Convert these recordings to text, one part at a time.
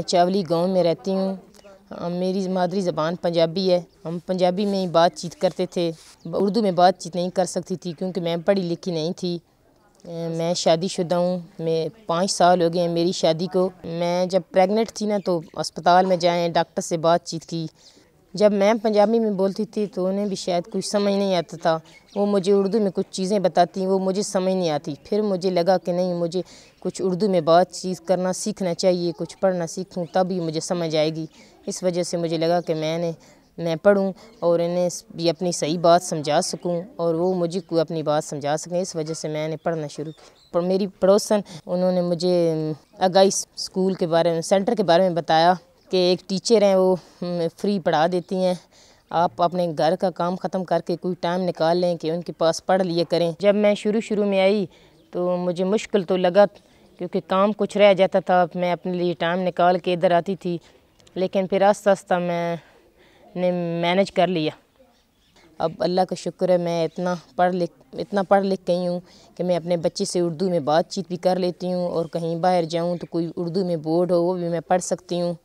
मैं चावली गांव में रहती हूँ मेरी मादरी ज़बान पंजाबी है हम पंजाबी में ही बातचीत करते थे उर्दू में बातचीत नहीं कर सकती थी क्योंकि मैं पढ़ी लिखी नहीं थी मैं शादीशुदा हूँ मैं पाँच साल हो गए हैं मेरी शादी को मैं जब प्रेग्नेंट थी ना तो अस्पताल में जाएँ डॉक्टर से बातचीत की जब मैं पंजाबी में बोलती थी तो उन्हें भी शायद कुछ समझ नहीं आता था वो मुझे उर्दू में कुछ चीज़ें बताती वो मुझे समझ नहीं आती फिर मुझे लगा कि नहीं मुझे कुछ उर्दू में बात चीज़ करना सीखना चाहिए कुछ पढ़ना सीखूँ तभी मुझे समझ आएगी इस वजह से मुझे लगा कि मैंने मैं पढ़ूं और इन्हें भी अपनी सही बात समझा सकूं और वो मुझे को अपनी बात समझा सकें इस वजह से मैंने पढ़ना शुरू पर मेरी पड़ोसन उन्होंने मुझे अगाई स्कूल के बारे में सेंटर के बारे में बताया कि एक टीचर हैं वो फ्री हम्म, पढ़ा देती हैं आप अपने घर का काम ख़त्म करके कोई टाइम निकाल लें कि उनके पास पढ़ लिए करें जब मैं शुरू शुरू में आई तो मुझे मुश्किल तो लगा क्योंकि काम कुछ रह जाता था मैं अपने लिए टाइम निकाल के इधर आती थी लेकिन फिर आस्ता आस्ता मैं ने मैनेज कर लिया अब अल्लाह का शुक्र है मैं इतना पढ़ लिख इतना पढ़ लिख गई हूँ कि मैं अपने बच्चे से उर्दू में बातचीत भी कर लेती हूँ और कहीं बाहर जाऊँ तो कोई उर्दू में बोर्ड हो वो भी मैं पढ़ सकती हूँ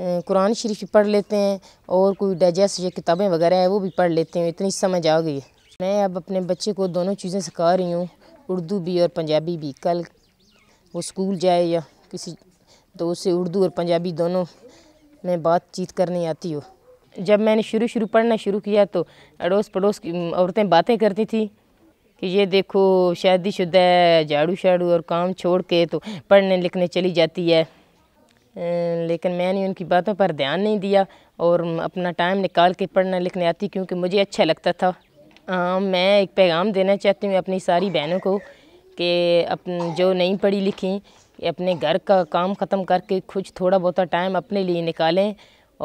कुरान शरीफ पढ़ लेते हैं और कोई डाइजेस्ट या किताबें वगैरह है वो भी पढ़ लेते हैं इतनी समझ आ गई मैं अब अपने बच्चे को दोनों चीज़ें सिखा रही हूँ उर्दू भी और पंजाबी भी कल वो स्कूल जाए या किसी तो उसे उर्दू और पंजाबी दोनों में बातचीत करनी आती हो जब मैंने शुरू शुरू पढ़ना शुरू किया तो अड़ोस पड़ोस की औरतें बातें करती थी कि ये देखो शुदा है झाड़ू शाड़ू और काम छोड़ के तो पढ़ने लिखने चली जाती है अं, लेकिन मैंने उनकी बातों पर ध्यान नहीं दिया और अपना टाइम निकाल के पढ़ना लिखने आती क्योंकि मुझे अच्छा लगता था आ, हाँ, मैं एक पैगाम देना चाहती हूँ अपनी सारी बहनों को कि अपन जो नहीं पढ़ी लिखी अपने घर का काम ख़त्म करके कुछ थोड़ा बहुत टाइम अपने लिए निकालें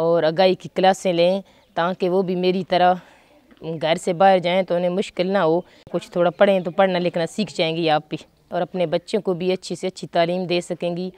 और आगाही की क्लासें लें ताकि वो भी मेरी तरह घर से बाहर जाएं तो उन्हें मुश्किल ना हो कुछ थोड़ा पढ़ें तो पढ़ना लिखना सीख जाएंगी आप भी और अपने बच्चों को भी अच्छी से अच्छी तालीम दे सकेंगी